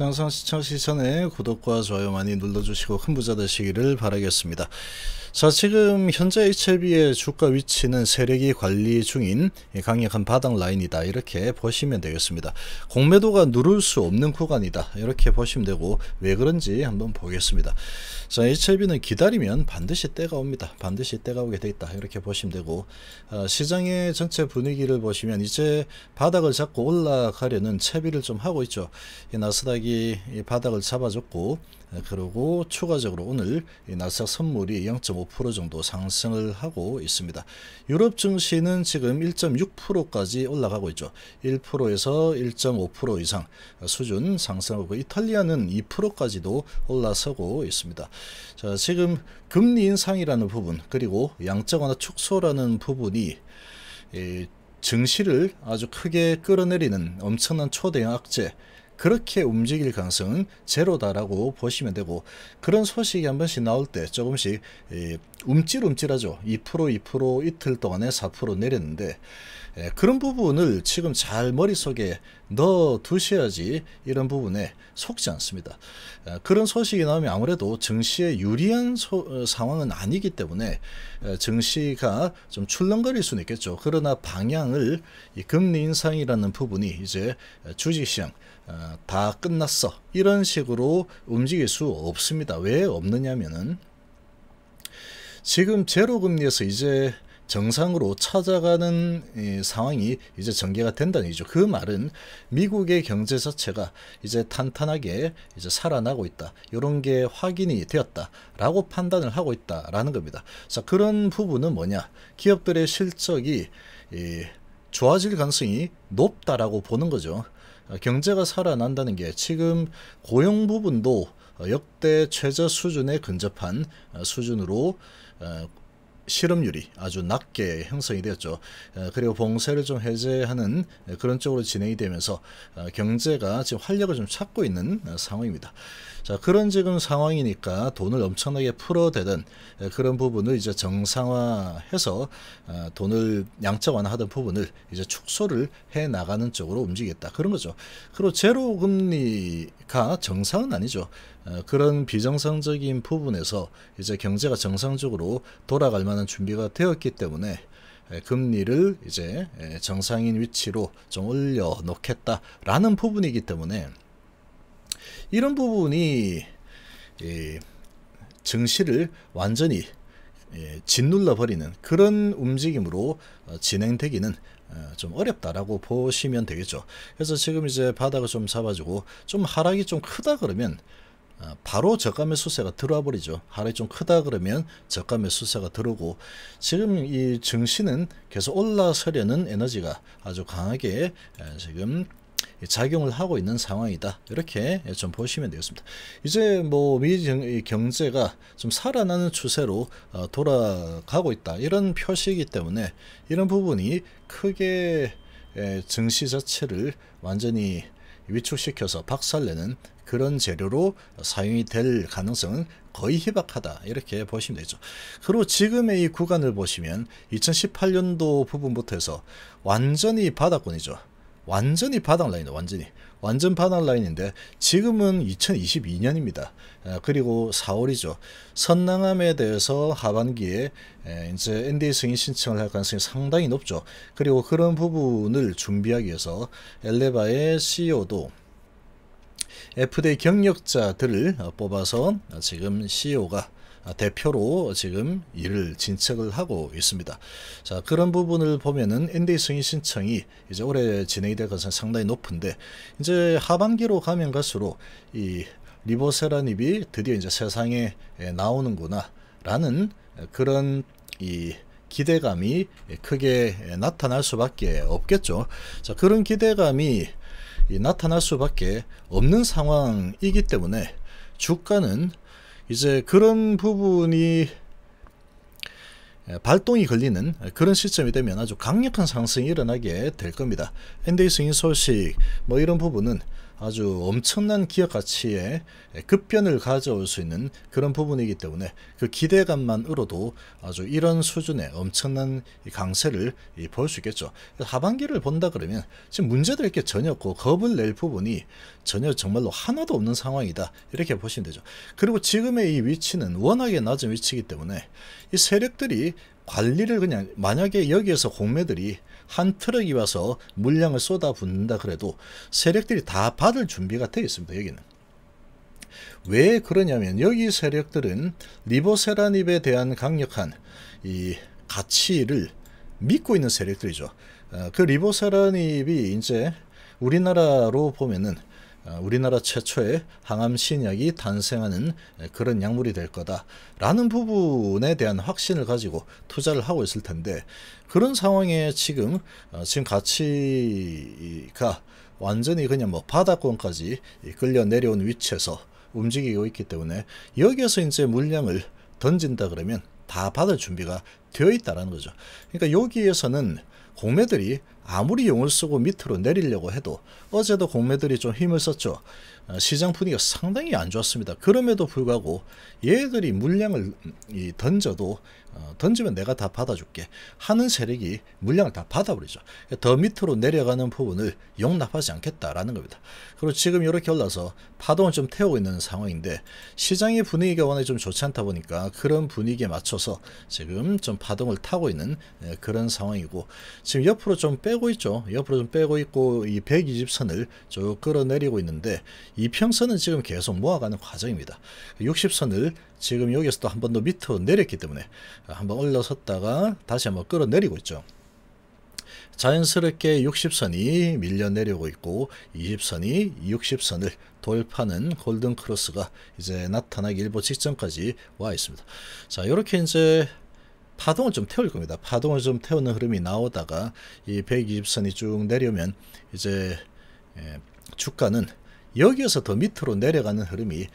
장성 시청 시전에 구독과 좋아요 많이 눌러주시고 큰 부자 되시기를 바라겠습니다. 자, 지금 현재 HLB의 주가 위치는 세력이 관리 중인 강력한 바닥 라인이다. 이렇게 보시면 되겠습니다. 공매도가 누를 수 없는 구간이다. 이렇게 보시면 되고 왜 그런지 한번 보겠습니다. 자, HLB는 기다리면 반드시 때가 옵니다. 반드시 때가 오게 돼 있다. 이렇게 보시면 되고 아, 시장의 전체 분위기를 보시면 이제 바닥을 잡고 올라가려는 채비를 좀 하고 있죠. 이나스닥이 바닥을 잡아줬고 그리고 추가적으로 오늘 나스닥 선물이 0.5% 정도 상승을 하고 있습니다. 유럽 증시는 지금 1.6%까지 올라가고 있죠. 1%에서 1.5% 이상 수준 상승하고 이탈리아는 2%까지도 올라서고 있습니다. 자, 지금 금리 인상이라는 부분 그리고 양적 완화 축소라는 부분이 증시를 아주 크게 끌어내리는 엄청난 초대형 악재 그렇게 움직일 가능성은 제로다라고 보시면 되고 그런 소식이 한 번씩 나올 때 조금씩 예, 움찔움찔하죠. 2% 2% 이틀 동안에 4% 내렸는데 예, 그런 부분을 지금 잘 머릿속에 너두셔야지 이런 부분에 속지 않습니다. 그런 소식이 나오면 아무래도 증시에 유리한 소, 어, 상황은 아니기 때문에 증시가 좀 출렁거릴 수는 있겠죠. 그러나 방향을 금리 인상이라는 부분이 이제 주식시장 어, 다 끝났어 이런 식으로 움직일 수 없습니다. 왜 없느냐면은 지금 제로 금리에서 이제 정상으로 찾아가는 상황이 이제 전개가 된다는 얘기죠. 그 말은 미국의 경제 자체가 이제 탄탄하게 이제 살아나고 있다. 이런 게 확인이 되었다라고 판단을 하고 있다라는 겁니다. 자 그런 부분은 뭐냐? 기업들의 실적이 이, 좋아질 가능성이 높다라고 보는 거죠. 아, 경제가 살아난다는 게 지금 고용 부분도 역대 최저 수준에 근접한 아, 수준으로 어, 실업률이 아주 낮게 형성이 되었죠. 그리고 봉쇄를 좀 해제하는 그런 쪽으로 진행이 되면서 어, 경제가 지금 활력을 좀 찾고 있는 어, 상황입니다. 자, 그런 지금 상황이니까 돈을 엄청나게 풀어대던 그런 부분을 이제 정상화해서 어, 돈을 양적 완화하던 부분을 이제 축소를 해 나가는 쪽으로 움직이다 그런 거죠. 그리고 제로 금리가 정상은 아니죠. 어, 그런 비정상적인 부분에서 이제 경제가 정상적으로 돌아갈 만한 준비가 되었기 때문에 금리를 이제 정상인 위치로 좀 올려 놓겠다라는 부분이기 때문에 이런 부분이 이 증시를 완전히 짓눌러 버리는 그런 움직임으로 어, 진행되기는 어, 좀 어렵다라고 보시면 되겠죠. 그래서 지금 이제 바닥을 좀 잡아주고 좀 하락이 좀 크다 그러면 아, 바로 저가매 수세가 들어와 버리죠. 하락이 좀 크다 그러면 저가매 수세가 들어오고 지금 이 증시는 계속 올라서려는 에너지가 아주 강하게 지금 작용을 하고 있는 상황이다. 이렇게 좀 보시면 되겠습니다. 이제 뭐 미 경제가 좀 살아나는 추세로 어, 돌아가고 있다. 이런 표시이기 때문에 이런 부분이 크게 증시 자체를 완전히 위축시켜서 박살내는 그런 재료로 사용이 될 가능성은 거의 희박하다 이렇게 보시면 되죠. 그리고 지금의 이 구간을 보시면 2018년도 부분부터 해서 완전히 바닥권이죠. 완전히 바닥 라인이 완전히 완전 반환 라인인데 지금은 2022년입니다. 그리고 4월이죠. 선낭암에 대해서 하반기에 이제 NDA 승인 신청을 할 가능성이 상당히 높죠. 그리고 그런 부분을 준비하기 위해서 엘레바의 CEO도 FDA 경력자들을 어, 뽑아서 지금 CEO가 아, 대표로 지금 일을 진척을 하고 있습니다. 자 그런 부분을 보면은 ND 승인 신청이 이제 올해 진행이 될 것은 상당히 높은데 이제 하반기로 가면 갈수록 이 리보세라닙이 드디어 이제 세상에 나오는구나 라는 그런 이 기대감이 크게 나타날 수밖에 없겠죠. 자, 그런 기대감이 나타날 수밖에 없는 상황이기 때문에 주가는 이제 그런 부분이 발동이 걸리는 그런 시점이 되면 아주 강력한 상승이 일어나게 될 겁니다. NDA 승인 소식 뭐 이런 부분은 아주 엄청난 기업 가치에 급변을 가져올 수 있는 그런 부분이기 때문에 그 기대감만으로도 아주 이런 수준의 엄청난 강세를 볼 수 있겠죠. 하반기를 본다 그러면 지금 문제될 게 전혀 없고 겁을 낼 부분이 전혀 정말로 하나도 없는 상황이다. 이렇게 보시면 되죠. 그리고 지금의 이 위치는 워낙에 낮은 위치이기 때문에 이 세력들이 관리를 그냥 만약에 여기에서 공매들이 한 트럭이 와서 물량을 쏟아붓는다 그래도 세력들이 다 받을 준비가 되어 있습니다. 여기는. 왜 그러냐면 여기 세력들은 리보세라닙에 대한 강력한 이 가치를 믿고 있는 세력들이죠. 어, 그 리보세라닙이 이제 우리나라로 보면은 아, 우리나라 최초의 항암 신약이 탄생하는 그런 약물이 될 거다라는 부분에 대한 확신을 가지고 투자를 하고 있을 텐데 그런 상황에 지금 어, 지금 가치가 완전히 그냥 뭐 바닥권까지 끌려 내려온 위치에서 움직이고 있기 때문에 여기에서 이제 물량을 던진다 그러면 다 받을 준비가 되어 있다라는 거죠. 그러니까 여기에서는 공매들이 아무리 용을 쓰고 밑으로 내리려고 해도 어제도 공매들이 좀 힘을 썼죠. 어, 시장 분위기가 상당히 안 좋았습니다. 그럼에도 불구하고 얘들이 물량을 음, 던져도 어, 던지면 내가 다 받아줄게 하는 세력이 물량을 다 받아버리죠. 그러니까 더 밑으로 내려가는 부분을 용납하지 않겠다라는 겁니다. 그리고 지금 이렇게 올라서 파동을 좀 태우고 있는 상황인데 시장의 분위기가 워낙 좀 좋지 않다 보니까 그런 분위기에 맞춰서 지금 좀 파동을 타고 있는 예, 그런 상황이고 지금 옆으로 좀 빼고 있죠. 옆으로 좀 빼고 있고 이 120선을 쭉 끌어내리고 있는데 이평선은 지금 계속 모아가는 과정입니다. 60선을 지금 여기서 또한번 더 밑으로 내렸기 때문에 어, 한번 올라섰다가 다시 한 번 끌어내리고 있죠. 자연스럽게 60선이 밀려 내려오고 있고 20선이 60선을 돌파는 하 골든 크로스가 이제 나타나기 일보 직전까지 와 있습니다. 자, 이렇게 이제 파동을 좀 태울 겁니다. 파동을 좀 태우는 흐름이 나오다가 이 120선이 쭉 내려오면 이제 예, 주가는 여기에서 더 밑으로 내려가는 흐름이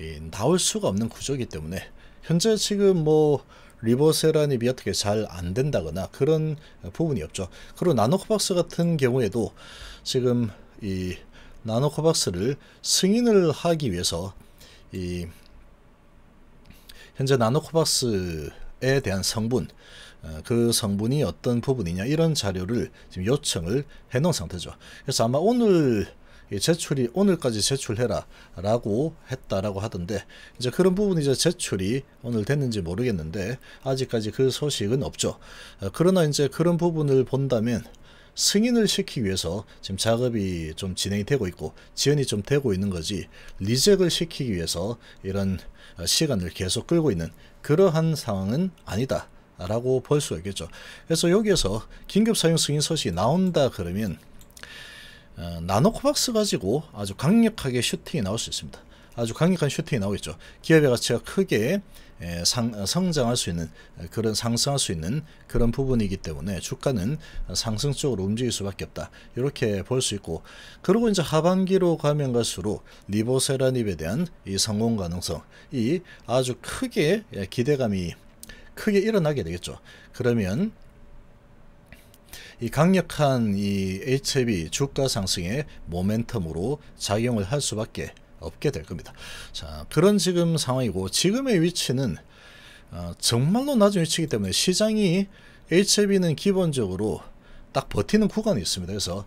예, 나올 수가 없는 구조이기 때문에 현재 지금 뭐 리버세란이 어떻게 잘 안 된다거나 그런 부분이 없죠. 그리고 나노코박스 같은 경우에도 지금 이 나노코박스를 승인을 하기 위해서 이 현재 나노코박스에 대한 성분 어, 그 성분이 어떤 부분이냐 이런 자료를 지금 요청을 해 놓은 상태죠. 그래서 아마 오늘 제출이 오늘까지 제출해라 라고 했다라고 하던데 이제 그런 부분 이제 제출이 오늘 됐는지 모르겠는데 아직까지 그 소식은 없죠. 어, 그러나 이제 그런 부분을 본다면 승인을 시키기 위해서 지금 작업이 좀 진행이 되고 있고 지연이 좀 되고 있는 거지 리젝을 시키기 위해서 이런 어, 시간을 계속 끌고 있는 그러한 상황은 아니다 라고 볼 수가 있겠죠 그래서 여기에서 긴급 사용 승인 소식이 나온다 그러면 어, 나노코박스 가지고 아주 강력하게 슈팅이 나올 수 있습니다. 아주 강력한 슈팅이 나오겠죠. 기업의 가치가 크게 상, 어, 성장할 수 있는 어, 그런 상승할 수 있는 그런 부분이기 때문에 주가는 상승 적으로 움직일 수밖에 없다. 이렇게 볼 수 있고 그리고 이제 하반기로 가면 갈수록 리보세라닙에 대한 이 성공 가능성 이 아주 크게 예, 기대감이 크게 일어나게 되겠죠. 그러면 이 강력한 이 HB 주가 상승의 모멘텀으로 작용을 할 수밖에 없게 될 겁니다. 자, 그런 지금 상황이고 지금의 위치는 어, 정말로 낮은 위치이기 때문에 시장이 HB는 기본적으로 딱 버티는 구간이 있습니다. 그래서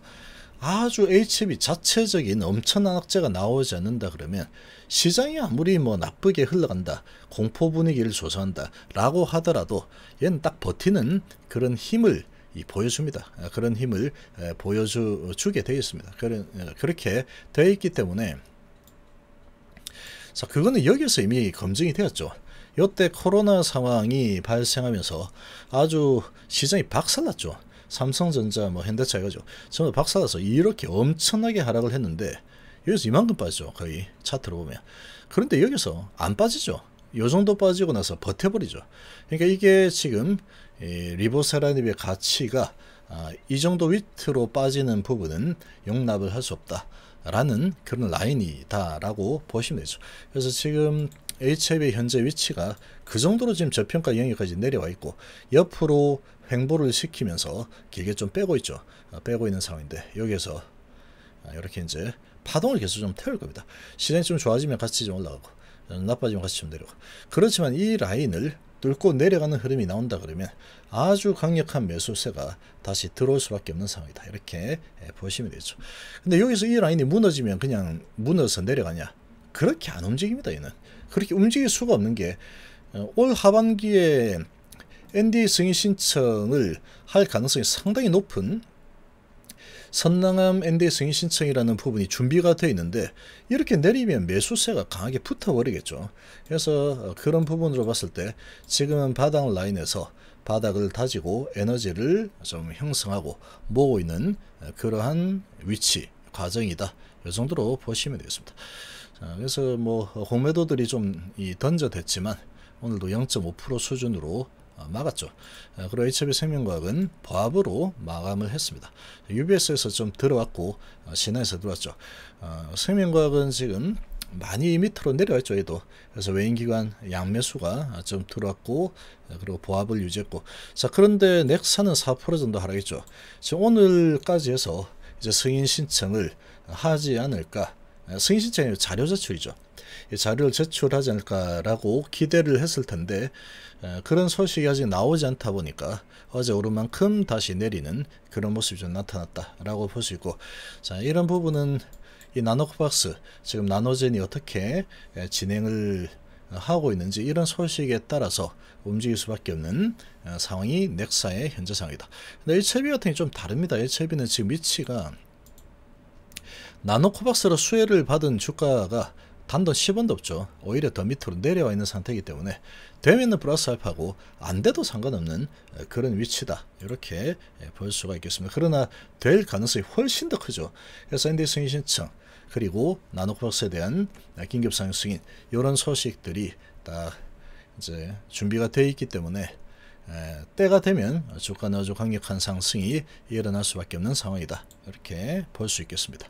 아주 HB 자체적인 엄청난 악재가 나오지 않는다 그러면 시장이 아무리 뭐 나쁘게 흘러간다, 공포 분위기를 조성한다 라고 하더라도 얘는 딱 버티는 그런 힘을 보여줍니다. 아, 그런 힘을 보여주게 되어 있습니다. 어, 그렇게 되어 있기 때문에 자 그거는 여기서 이미 검증이 되었죠. 이때 코로나 상황이 발생하면서 아주 시장이 박살났죠. 삼성전자, 뭐 현대차 이거죠. 전부 박살나서 이렇게 엄청나게 하락을 했는데 여기서 이만큼 빠지죠. 거의 차트로 보면. 그런데 여기서 안 빠지죠. 요 정도 빠지고 나서 버텨버리죠. 그러니까 이게 지금 예, 리보세라닙의 가치가 아, 이 정도 위트로 빠지는 부분은 용납을 할 수 없다라는 그런 라인이다라고 보시면 되죠. 그래서 지금 HF의 현재 위치가 그 정도로 지금 저평가 영역까지 내려와 있고 옆으로 횡보를 시키면서 길게 좀 빼고 있죠. 아, 빼고 있는 상황인데 여기에서 아, 이렇게 이제 파동을 계속 좀 태울 겁니다. 시장이 좀 좋아지면 같이 좀 올라가고 어, 나빠지면 같이 좀 내려가고 그렇지만 이 라인을 뚫고 내려가는 흐름이 나온다 그러면 아주 강력한 매수세가 다시 들어올 수밖에 없는 상황이다. 이렇게 예, 보시면 되죠. 근데 여기서 이 라인이 무너지면 그냥 무너서 내려가냐? 그렇게 안 움직입니다. 얘는. 그렇게 움직일 수가 없는 게올 어, 하반기에 NDA 승인 신청을 할 가능성이 상당히 높은 선남암 NDA 승인 신청이라는 부분이 준비가 되어 있는데 이렇게 내리면 매수세가 강하게 붙어버리겠죠. 그래서 어, 그런 부분으로 봤을 때 지금은 바닥 라인에서 바닥을 다지고 에너지를 좀 형성하고 모으고 있는 어, 그러한 위치 과정이다. 이 정도로 보시면 되겠습니다. 자, 그래서 뭐 어, 공매도들이 좀 던져댔지만 오늘도 0.5% 수준으로 어, 막았죠. 어, 그리고 HB 생명과학은 보합으로 마감을 했습니다. UBS에서 좀 들어왔고 어, 신화에서 들어왔죠. 생명과학은 지금 많이 밑으로 내려왔죠. 얘도. 그래서 외인기관 양매수가 좀 들어왔고 그리고 보합을 유지했고 자 그런데 넥사는 4% 정도 하락했죠. 지금 오늘까지 해서 이제 승인 신청을 하지 않을까 예, 승인신청이 자료 제출이죠. 자료를 제출하지 않을까라고 기대를 했을 텐데 예, 그런 소식이 아직 나오지 않다 보니까 어제 오른 만큼 다시 내리는 그런 모습이 좀 나타났다라고 볼 수 있고 자 이런 부분은 이 나노코박스 지금 나노젠이 어떻게 예, 진행을 하고 있는지 이런 소식에 따라서 움직일 수밖에 없는 어, 상황이 넥사의 현재 상황이다. 근데 HLB 같은 게 좀 다릅니다. HLB는 지금 위치가 나노코박스로 수혜를 받은 주가가 단돈 10원도 없죠. 오히려 더 밑으로 내려와 있는 상태이기 때문에 되면은 플러스 알파고 안 돼도 상관없는 그런 위치다. 이렇게 볼 수가 있겠습니다. 그러나 될 가능성이 훨씬 더 크죠. 그래서 엔디 승인 신청 그리고 나노코박스에 대한 긴급 상승 승인 이런 소식들이 딱 이제 준비가 되어 있기 때문에 에, 때가 되면 주가는 아주 강력한 상승이 일어날 수밖에 없는 상황이다. 이렇게 볼 수 있겠습니다.